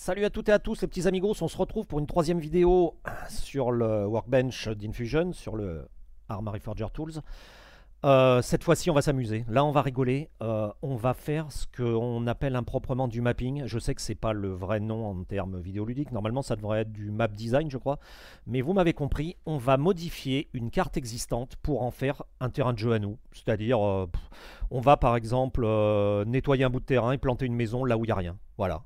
Salut à toutes et à tous les petits amigos, on se retrouve pour une troisième vidéo sur le workbench d'Infusion, sur le Armory Forger Tools. Euh, cette fois-ci on va s'amuser, là on va rigoler, euh, on va faire ce qu'on appelle improprement du mapping, je sais que ce n'est pas le vrai nom en termes vidéoludiques, normalement ça devrait être du map design je crois, mais vous m'avez compris, on va modifier une carte existante pour en faire un terrain de jeu à nous, c'est-à-dire euh, on va par exemple nettoyer un bout de terrain et planter une maison là où il n'y a rien, voilà,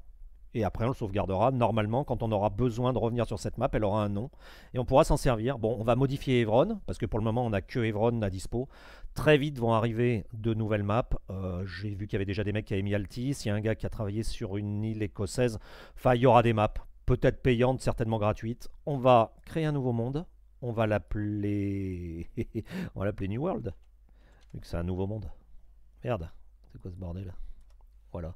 et après, on le sauvegardera. Normalement, quand on aura besoin de revenir sur cette map, elle aura un nom. Et on pourra s'en servir. Bon, on va modifier Evron, parce que pour le moment, on n'a que Evron à dispo. Très vite vont arriver de nouvelles maps. Euh, j'ai vu qu'il y avait déjà des mecs qui avaient mis Altis. Il y a un gars qui a travaillé sur une île écossaise. Enfin, il y aura des maps. Peut-être payantes, certainement gratuites. On va créer un nouveau monde. On va l'appeler... on va l'appeler New World. Vu que c'est un nouveau monde. Merde. C'est quoi ce bordel Voilà.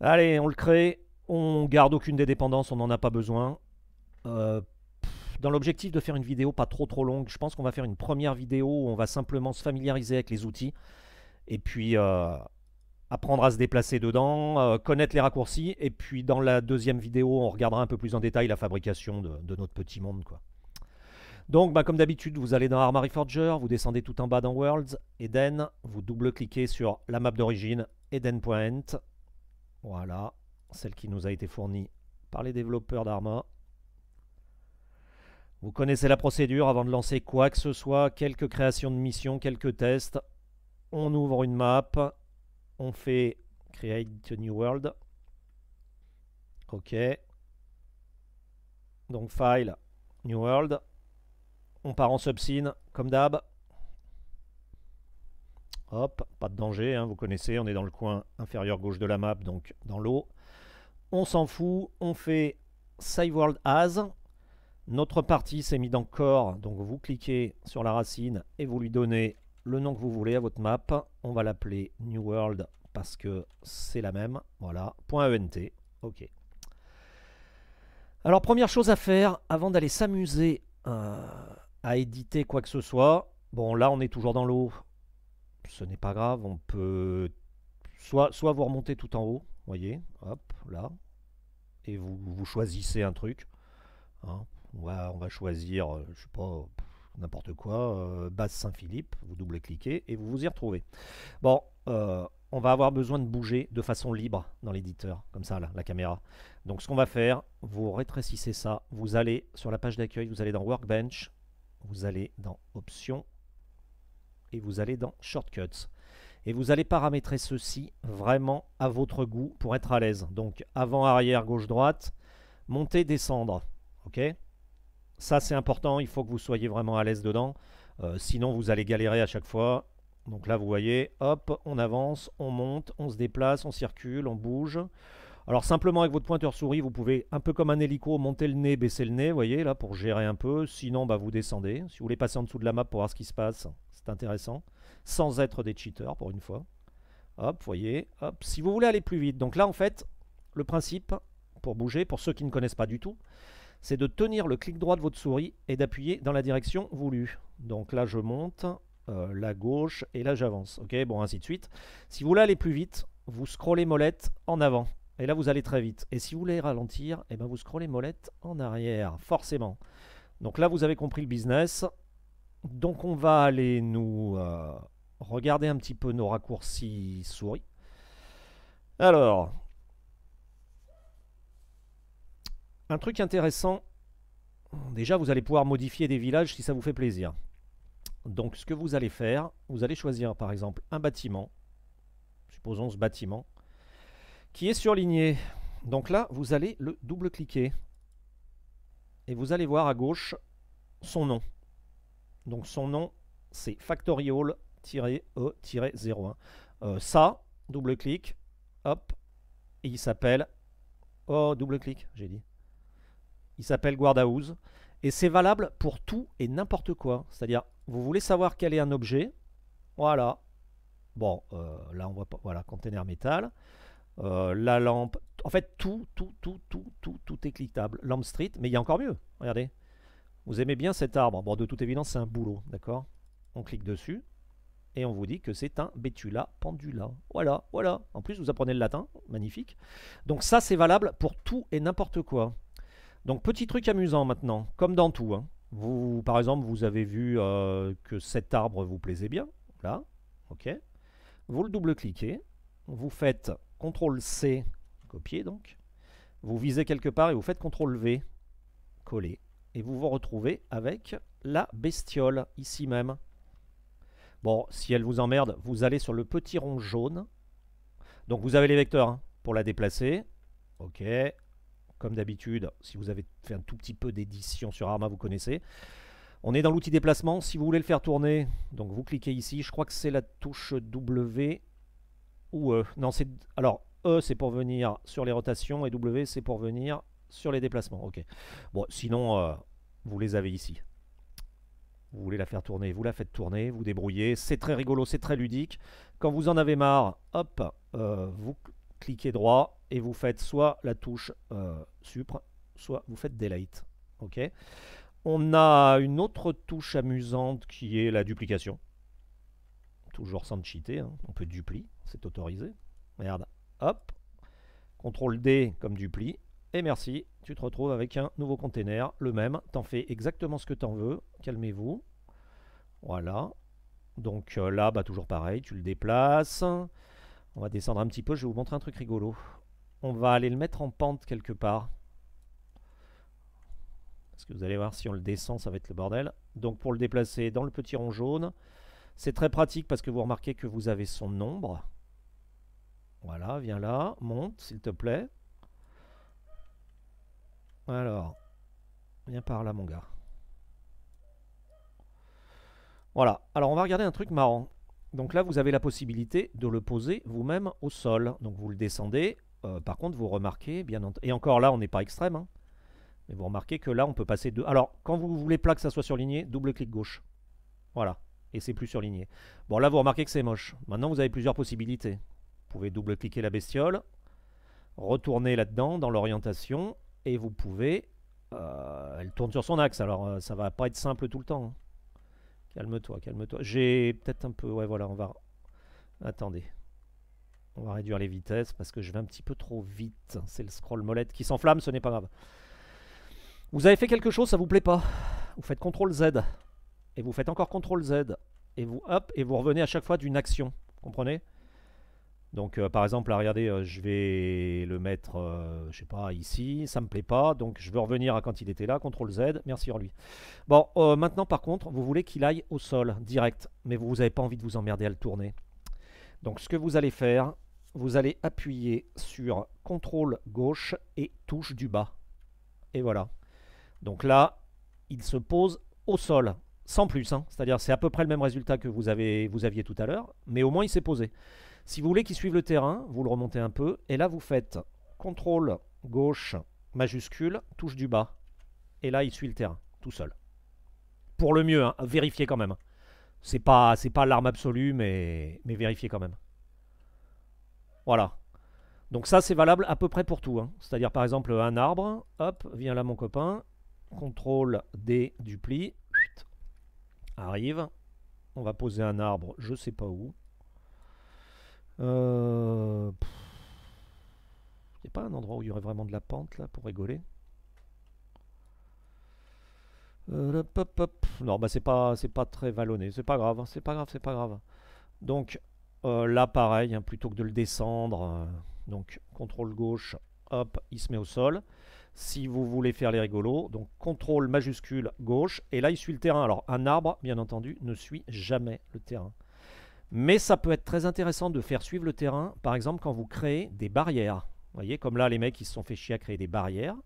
Allez, on le crée. On garde aucune des dépendances, on n'en a pas besoin. Euh, dans l'objectif de faire une vidéo pas trop trop longue, je pense qu'on va faire une première vidéo où on va simplement se familiariser avec les outils. Et puis... Euh, apprendre à se déplacer dedans, euh, connaître les raccourcis, et puis dans la deuxième vidéo, on regardera un peu plus en détail la fabrication de, notre petit monde. Quoi. Donc, bah, comme d'habitude, vous allez dans Armory Forger, vous descendez tout en bas dans Worlds, Eden, vous double-cliquez sur la map d'origine, Point. Voilà, celle qui nous a été fournie par les développeurs d'Arma. Vous connaissez la procédure, avant de lancer quoi que ce soit, quelques créations de missions, quelques tests, on ouvre une map, on fait Create a New World. OK. Donc File, New World. On part en subscene, comme d'hab. Hop, pas de danger, hein, vous connaissez, on est dans le coin inférieur gauche de la map, donc dans l'eau. On s'en fout, on fait Save World As. Notre partie s'est mise dans Core, donc vous cliquez sur la racine et vous lui donnez le nom que vous voulez à votre map. On va l'appeler New World parce que c'est la même. Voilà, .ent, e ok. Alors première chose à faire, avant d'aller s'amuser euh, à éditer quoi que ce soit, bon là on est toujours dans l'eau, ce n'est pas grave, on peut soit, soit vous remonter tout en haut, voyez, hop, là, et vous, choisissez un truc. Hein. On, va, choisir, euh, je sais pas, n'importe quoi, euh, base Saint-Philippe, vous double-cliquez et vous vous y retrouvez. Bon, euh, on va avoir besoin de bouger de façon libre dans l'éditeur, comme ça, là, la caméra. Donc ce qu'on va faire, vous rétrécissez ça, vous allez sur la page d'accueil, vous allez dans Workbench, vous allez dans Options, et vous allez dans Shortcuts. Et vous allez paramétrer ceci vraiment à votre goût pour être à l'aise. Donc avant, arrière, gauche, droite, monter, descendre. Ok Ça c'est important, il faut que vous soyez vraiment à l'aise dedans. Euh, sinon vous allez galérer à chaque fois. Donc là vous voyez, hop, on avance, on monte, on se déplace, on circule, on bouge. Alors simplement avec votre pointeur souris, vous pouvez, un peu comme un hélico, monter le nez, baisser le nez, vous voyez, là, pour gérer un peu. Sinon, bah, vous descendez. Si vous voulez passer en dessous de la map pour voir ce qui se passe, intéressant, sans être des cheaters pour une fois. Hop, voyez, hop, si vous voulez aller plus vite. Donc là, en fait, le principe, pour bouger, pour ceux qui ne connaissent pas du tout, c'est de tenir le clic droit de votre souris et d'appuyer dans la direction voulue. Donc là, je monte, euh, la gauche, et là, j'avance. Ok, bon, ainsi de suite. Si vous voulez aller plus vite, vous scrollez molette en avant. Et là, vous allez très vite. Et si vous voulez ralentir, et eh ben, vous scrollez molette en arrière, forcément. Donc là, vous avez compris le business. Donc on va aller nous euh, regarder un petit peu nos raccourcis souris. Alors, un truc intéressant, déjà vous allez pouvoir modifier des villages si ça vous fait plaisir. Donc ce que vous allez faire, vous allez choisir par exemple un bâtiment, supposons ce bâtiment, qui est surligné. Donc là, vous allez le double-cliquer. Et vous allez voir à gauche son nom. Donc son nom, c'est factorial-e-01. Euh, ça, double clic, hop, et il s'appelle... Oh, double clic, j'ai dit. Il s'appelle Guardhouse. Et c'est valable pour tout et n'importe quoi. C'est-à-dire, vous voulez savoir quel est un objet. Voilà. Bon, euh, là, on voit pas. Voilà, container métal. Euh, la lampe. En fait, tout, tout, tout, tout, tout, tout est cliquable. Lamp Street, mais il y a encore mieux. Regardez. Vous aimez bien cet arbre Bon, de toute évidence, c'est un boulot, d'accord On clique dessus et on vous dit que c'est un Betula pendula. Voilà, voilà. En plus, vous apprenez le latin, magnifique. Donc ça, c'est valable pour tout et n'importe quoi. Donc petit truc amusant maintenant, comme dans tout. Hein. Vous, par exemple, vous avez vu euh, que cet arbre vous plaisait bien. Là, ok. Vous le double-cliquez, vous faites CTRL-C, copier donc. Vous visez quelque part et vous faites CTRL-V, coller et vous vous retrouvez avec la bestiole ici même. Bon, si elle vous emmerde, vous allez sur le petit rond jaune. Donc vous avez les vecteurs hein, pour la déplacer. Ok, comme d'habitude, si vous avez fait un tout petit peu d'édition sur Arma, vous connaissez. On est dans l'outil déplacement. Si vous voulez le faire tourner, donc vous cliquez ici. Je crois que c'est la touche W ou E. Non, c'est alors E c'est pour venir sur les rotations et W c'est pour venir sur les déplacements. Ok. Bon, sinon, euh, vous les avez ici. Vous voulez la faire tourner, vous la faites tourner, vous débrouillez. C'est très rigolo, c'est très ludique. Quand vous en avez marre, hop, euh, vous cliquez droit et vous faites soit la touche euh, supre, soit vous faites delete. Ok. On a une autre touche amusante qui est la duplication. Toujours sans cheater, hein, on peut dupli, c'est autorisé. Merde, hop, CTRL D comme dupli, et merci, tu te retrouves avec un nouveau container, le même, t'en fais exactement ce que t'en veux, calmez-vous. Voilà, donc euh, là, bah, toujours pareil, tu le déplaces. On va descendre un petit peu, je vais vous montrer un truc rigolo. On va aller le mettre en pente quelque part. Parce que vous allez voir, si on le descend, ça va être le bordel. Donc pour le déplacer dans le petit rond jaune, c'est très pratique parce que vous remarquez que vous avez son nombre. Voilà, viens là, monte s'il te plaît. Alors, viens par là, mon gars. Voilà. Alors, on va regarder un truc marrant. Donc là, vous avez la possibilité de le poser vous-même au sol. Donc, vous le descendez. Euh, par contre, vous remarquez, bien entendu... Et encore là, on n'est pas extrême. Hein. Mais vous remarquez que là, on peut passer de... Alors, quand vous voulez pas que ça soit surligné, double clic gauche. Voilà. Et c'est plus surligné. Bon, là, vous remarquez que c'est moche. Maintenant, vous avez plusieurs possibilités. Vous pouvez double-cliquer la bestiole, retourner là-dedans dans l'orientation, et vous pouvez... Euh, elle tourne sur son axe, alors euh, ça va pas être simple tout le temps. Hein. Calme-toi, calme-toi. J'ai peut-être un peu... Ouais, voilà, on va... Attendez. On va réduire les vitesses parce que je vais un petit peu trop vite. C'est le scroll molette qui s'enflamme, ce n'est pas grave. Vous avez fait quelque chose, ça vous plaît pas. Vous faites CTRL Z. Et vous faites encore CTRL Z. Et vous, hop, et vous revenez à chaque fois d'une action. Comprenez donc euh, par exemple, là, regardez, euh, je vais le mettre, euh, je sais pas, ici, ça me plaît pas, donc je veux revenir à quand il était là, CTRL Z, merci en lui. Bon, maintenant par contre, vous voulez qu'il aille au sol, direct, mais vous n'avez pas envie de vous emmerder à le tourner. Donc ce que vous allez faire, vous allez appuyer sur CTRL gauche et touche du bas. Et voilà. Donc là, il se pose au sol, sans plus. Hein. C'est-à-dire c'est à peu près le même résultat que vous, avez, vous aviez tout à l'heure, mais au moins il s'est posé. Si vous voulez qu'il suive le terrain, vous le remontez un peu, et là vous faites contrôle gauche majuscule, touche du bas, et là il suit le terrain, tout seul. Pour le mieux, hein, vérifiez quand même. C'est pas, pas l'arme absolue, mais, mais vérifiez quand même. Voilà. Donc ça, c'est valable à peu près pour tout. Hein. C'est-à-dire, par exemple, un arbre, hop, vient là mon copain, contrôle D dupli, arrive, on va poser un arbre, je sais pas où, il euh, n'y a pas un endroit où il y aurait vraiment de la pente là pour rigoler euh, Non, bah c'est pas, c'est pas très vallonné, c'est pas grave, hein. c'est pas grave, c'est pas grave. Donc euh, là, pareil, hein, plutôt que de le descendre, donc contrôle gauche, hop, il se met au sol. Si vous voulez faire les rigolos, donc contrôle majuscule gauche, et là il suit le terrain. Alors un arbre, bien entendu, ne suit jamais le terrain. Mais ça peut être très intéressant de faire suivre le terrain, par exemple quand vous créez des barrières. Vous voyez, comme là, les mecs, ils se sont fait chier à créer des barrières.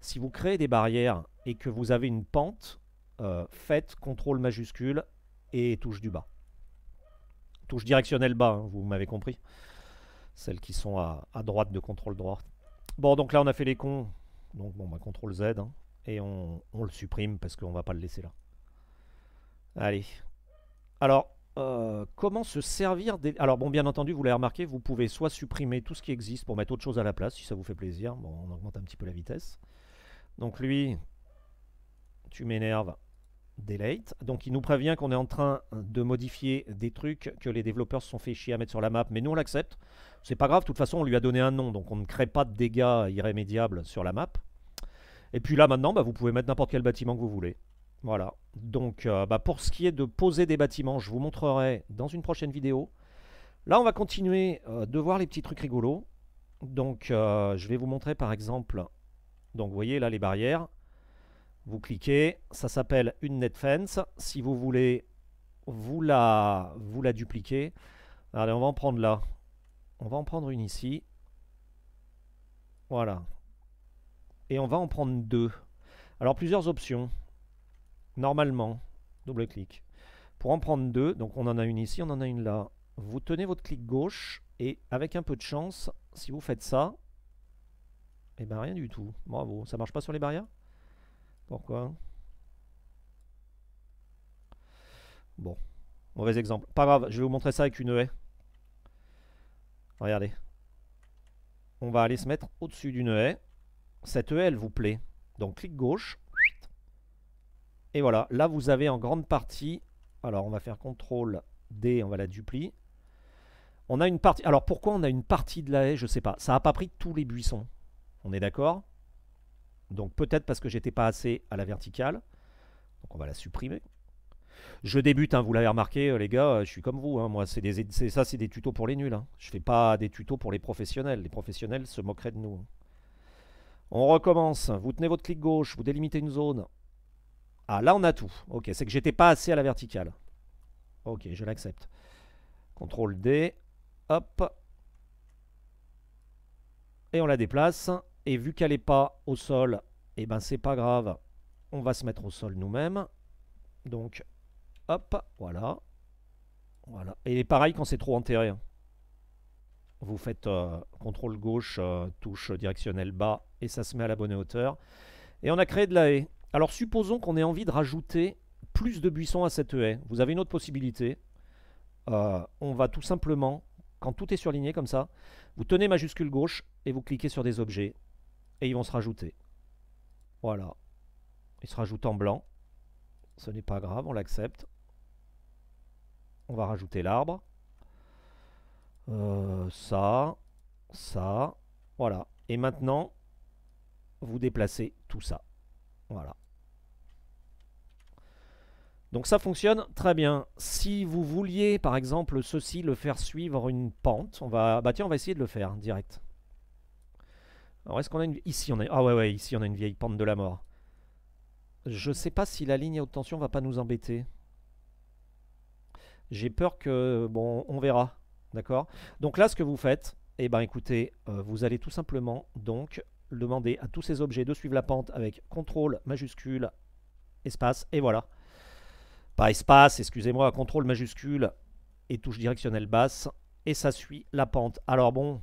Si vous créez des barrières et que vous avez une pente, euh, faites contrôle majuscule et touche du bas. Touche directionnelle bas, hein, vous m'avez compris. Celles qui sont à, droite de contrôle droite. Bon, donc là, on a fait les cons. Donc, bon, bah, contrôle Z. Hein, et on, le supprime parce qu'on ne va pas le laisser là. Allez. Alors, euh, comment se servir des... Alors bon, bien entendu, vous l'avez remarqué, vous pouvez soit supprimer tout ce qui existe pour mettre autre chose à la place, si ça vous fait plaisir. Bon, on augmente un petit peu la vitesse. Donc lui, tu m'énerves, delete. Donc il nous prévient qu'on est en train de modifier des trucs que les développeurs se sont fait chier à mettre sur la map, mais nous on l'accepte. C'est pas grave, de toute façon on lui a donné un nom, donc on ne crée pas de dégâts irrémédiables sur la map. Et puis là maintenant, bah, vous pouvez mettre n'importe quel bâtiment que vous voulez. Voilà. Donc, euh, bah, pour ce qui est de poser des bâtiments, je vous montrerai dans une prochaine vidéo. Là, on va continuer euh, de voir les petits trucs rigolos. Donc, euh, je vais vous montrer par exemple... Donc, vous voyez là les barrières. Vous cliquez. Ça s'appelle une net fence. Si vous voulez, vous la, vous la dupliquez. Allez, on va en prendre là. On va en prendre une ici. Voilà. Et on va en prendre deux. Alors, plusieurs options normalement, double-clic. Pour en prendre deux, donc on en a une ici, on en a une là. Vous tenez votre clic gauche et avec un peu de chance, si vous faites ça, eh bien rien du tout. Bravo, ça marche pas sur les barrières Pourquoi Bon, mauvais exemple. Pas grave, je vais vous montrer ça avec une haie. Regardez. On va aller se mettre au-dessus d'une haie. Cette haie, elle vous plaît. Donc clic gauche, et voilà, là vous avez en grande partie, alors on va faire CTRL D, on va la duplier. On a une partie, alors pourquoi on a une partie de la haie, je sais pas, ça n'a pas pris tous les buissons, on est d'accord Donc peut-être parce que j'étais pas assez à la verticale, donc on va la supprimer. Je débute, hein, vous l'avez remarqué euh, les gars, euh, je suis comme vous, hein. moi c'est ça c'est des tutos pour les nuls, Je hein. je fais pas des tutos pour les professionnels, les professionnels se moqueraient de nous. On recommence, vous tenez votre clic gauche, vous délimitez une zone, ah, là, on a tout. Ok, c'est que j'étais pas assez à la verticale. Ok, je l'accepte. CTRL D. Hop. Et on la déplace. Et vu qu'elle n'est pas au sol, et eh ben c'est pas grave. On va se mettre au sol nous-mêmes. Donc, hop, voilà. Voilà. Et pareil quand c'est trop enterré. Hein. Vous faites euh, CTRL gauche, euh, touche directionnelle bas, et ça se met à la bonne hauteur. Et on a créé de la haie. Alors supposons qu'on ait envie de rajouter plus de buissons à cette haie. Vous avez une autre possibilité. Euh, on va tout simplement, quand tout est surligné comme ça, vous tenez majuscule gauche et vous cliquez sur des objets. Et ils vont se rajouter. Voilà. Ils se rajoutent en blanc. Ce n'est pas grave, on l'accepte. On va rajouter l'arbre. Euh, ça, ça, voilà. Et maintenant, vous déplacez tout ça. Voilà. Donc ça fonctionne très bien. Si vous vouliez, par exemple, ceci, le faire suivre une pente, on va, bah tiens, on va essayer de le faire direct. Alors est-ce qu'on a une... Ici on a... Ah ouais ouais, ici on a une vieille pente de la mort. Je ne sais pas si la ligne à haute tension va pas nous embêter. J'ai peur que... Bon, on verra. D'accord Donc là, ce que vous faites, eh ben écoutez, euh, vous allez tout simplement donc demander à tous ces objets de suivre la pente avec CTRL majuscule espace et voilà. Pas espace, excusez-moi, contrôle majuscule et touche directionnelle basse, et ça suit la pente. Alors bon,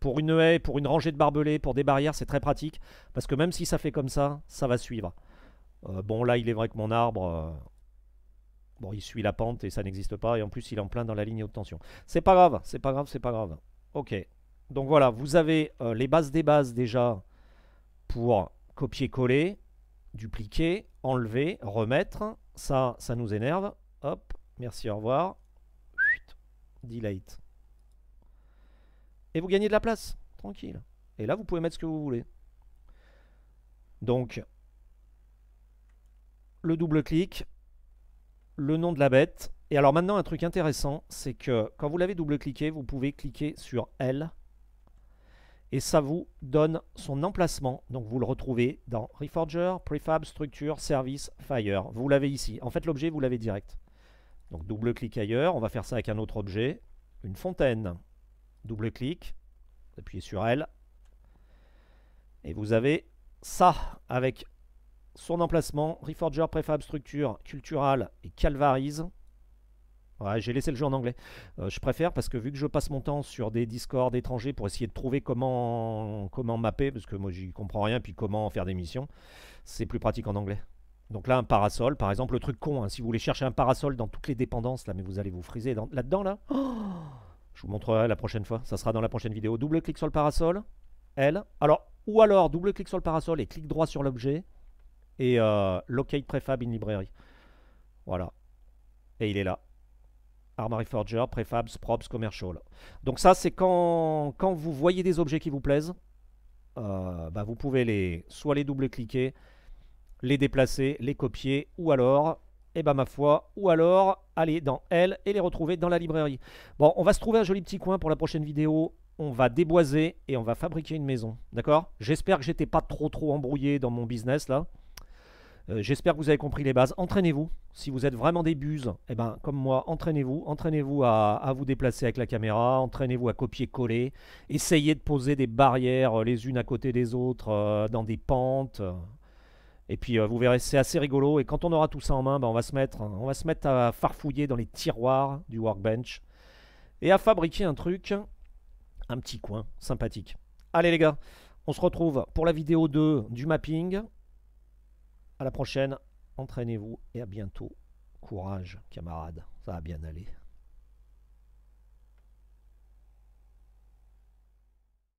pour une haie, pour une rangée de barbelés, pour des barrières, c'est très pratique, parce que même si ça fait comme ça, ça va suivre. Euh, bon, là, il est vrai que mon arbre, euh, bon, il suit la pente et ça n'existe pas, et en plus, il est en plein dans la ligne de tension. C'est pas grave, c'est pas grave, c'est pas grave. Ok, donc voilà, vous avez euh, les bases des bases déjà pour copier-coller, dupliquer, enlever, remettre, ça, ça nous énerve. Hop, merci, au revoir. Chut, delete. Et vous gagnez de la place, tranquille. Et là, vous pouvez mettre ce que vous voulez. Donc, le double-clic, le nom de la bête. Et alors maintenant, un truc intéressant, c'est que quand vous l'avez double-cliqué, vous pouvez cliquer sur L et ça vous donne son emplacement. Donc vous le retrouvez dans Reforger, Prefab, Structure, Service, Fire. Vous l'avez ici. En fait, l'objet, vous l'avez direct. Donc double-clic ailleurs. On va faire ça avec un autre objet. Une fontaine. Double-clic. Appuyez sur elle. Et vous avez ça avec son emplacement, Reforger, Prefab, Structure, Cultural et Calvarise. Ouais, j'ai laissé le jeu en anglais. Euh, je préfère parce que vu que je passe mon temps sur des discords étrangers pour essayer de trouver comment, comment mapper, parce que moi j'y comprends rien, puis comment faire des missions, c'est plus pratique en anglais. Donc là, un parasol, par exemple, le truc con, hein, si vous voulez chercher un parasol dans toutes les dépendances, là, mais vous allez vous friser là-dedans, là. Oh je vous montrerai la prochaine fois, ça sera dans la prochaine vidéo. Double clic sur le parasol, L. Alors, ou alors, double clic sur le parasol et clic droit sur l'objet, et euh, locate prefab in library. Voilà. Et il est là. Armory Forger, Prefabs, Props, Commercial. Donc ça, c'est quand, vous voyez des objets qui vous plaisent, euh, bah, vous pouvez les soit les double-cliquer, les déplacer, les copier, ou alors, et eh ben ma foi, ou alors aller dans L et les retrouver dans la librairie. Bon, on va se trouver un joli petit coin pour la prochaine vidéo. On va déboiser et on va fabriquer une maison. D'accord J'espère que j'étais pas trop trop embrouillé dans mon business là. Euh, j'espère que vous avez compris les bases. Entraînez-vous. Si vous êtes vraiment des buses, eh ben, comme moi, entraînez-vous. Entraînez-vous à, vous déplacer avec la caméra. Entraînez-vous à copier-coller. Essayez de poser des barrières euh, les unes à côté des autres euh, dans des pentes. Et puis vous verrez, c'est assez rigolo. Et quand on aura tout ça en main, ben, on, va se mettre, on va se mettre à farfouiller dans les tiroirs du workbench et à fabriquer un truc, un petit coin sympathique. Allez les gars, on se retrouve pour la vidéo 2 du mapping. À la prochaine, entraînez-vous et à bientôt. Courage, camarades, ça va bien aller.